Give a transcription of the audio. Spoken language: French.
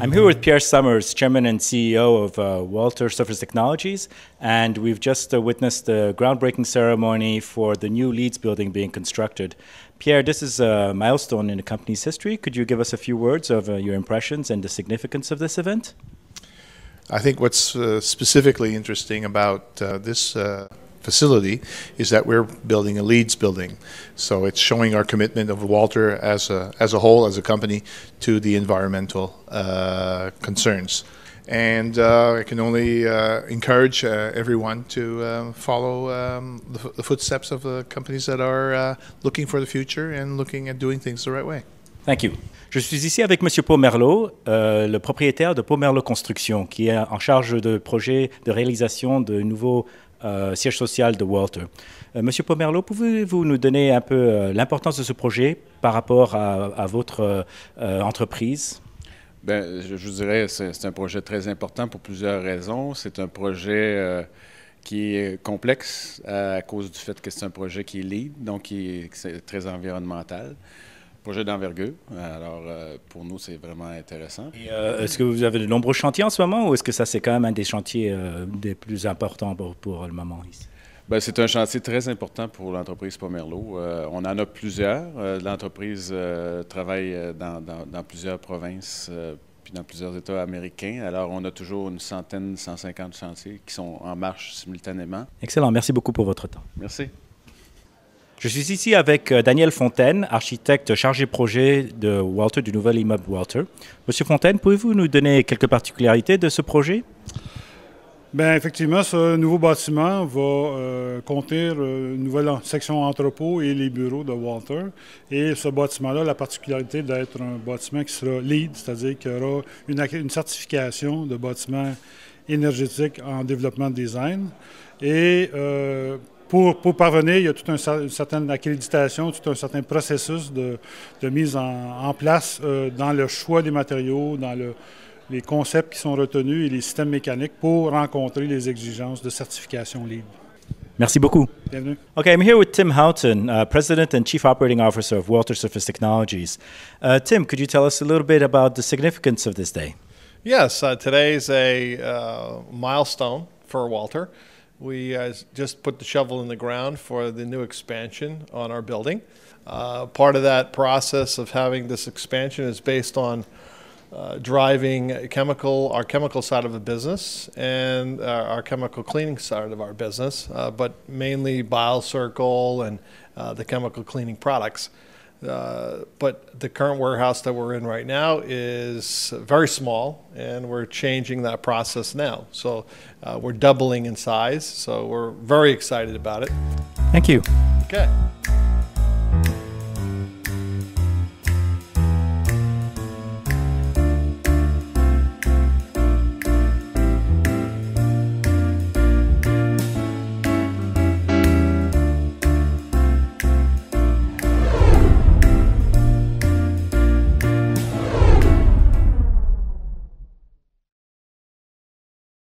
I'm here with Pierre Summers, Chairman and CEO of uh, Walter Surface Technologies, and we've just uh, witnessed the groundbreaking ceremony for the new Leeds building being constructed. Pierre, this is a milestone in the company's history. Could you give us a few words of uh, your impressions and the significance of this event? I think what's uh, specifically interesting about uh, this uh, facility is that we're building a Leeds building. So it's showing our commitment of Walter as a, as a whole, as a company, to the environmental uh, concerns. And uh, I can only uh, encourage uh, everyone to um, follow um, the, the, footsteps of the companies that are uh, looking for the future and looking at doing things the right way. Thank you. Je suis ici avec Monsieur Pomerlo, euh, le propriétaire de Pomerlo Construction, qui est en charge de projets de réalisation de nouveaux Euh, siège social de Walter. Euh, Monsieur Pomerleau, pouvez-vous nous donner un peu euh, l'importance de ce projet par rapport à, votre entreprise Bien, je, vous dirais, c'est un projet très important pour plusieurs raisons. C'est un projet qui est complexe à, cause du fait que c'est un projet qui est lead, donc qui est très environnemental projet d'envergure. Alors, euh, pour nous, c'est vraiment intéressant. Euh, est-ce que vous avez de nombreux chantiers en ce moment ou est-ce que ça, c'est quand même un des chantiers euh, des plus importants pour, pour le moment ici? Bien, c'est un chantier très important pour l'entreprise Pomerleau. on en a plusieurs. l'entreprise travaille dans, dans, dans, plusieurs provinces puis dans plusieurs États américains. Alors, on a toujours une centaine, 150 chantiers qui sont en marche simultanément. Excellent. Merci beaucoup pour votre temps. Merci. Je suis ici avec euh, Daniel Fontaine, architecte chargé projet de Walter, du nouvel immeuble Walter. Monsieur Fontaine, pouvez-vous nous donner quelques particularités de ce projet Bien, effectivement, ce nouveau bâtiment va euh, contenir euh, une nouvelle section entrepôt et les bureaux de Walter. Et ce bâtiment-là, la particularité d'être un bâtiment qui sera LEED, c'est-à-dire qu'il y aura une, une certification de bâtiment énergétique en développement de design. Et pour, parvenir, il y a toute un, une certaine accréditation, tout un certain processus de, mise en, place euh, dans le choix des matériaux, dans les concepts qui sont retenus et les systèmes mécaniques pour rencontrer les exigences de certification libre. Merci beaucoup. Bienvenue. Okay, I'm here with Tim Houghton, uh, President and Chief Operating Officer of Walter Surface Technologies. Uh, Tim, could you tell us a little bit about the significance of this day? Yes, uh, today is a milestone for Walter. We uh, just put the shovel in the ground for the new expansion on our building. Uh, part of that process of having this expansion is based on uh, driving chemical, our chemical side of the business and uh, our chemical cleaning side of our business, uh, but mainly BioCircle and uh, the chemical cleaning products. Uh, but the current warehouse that we're in right now is very small, and we're changing that process now. So uh, we're doubling in size, so we're very excited about it. Thank you. Okay.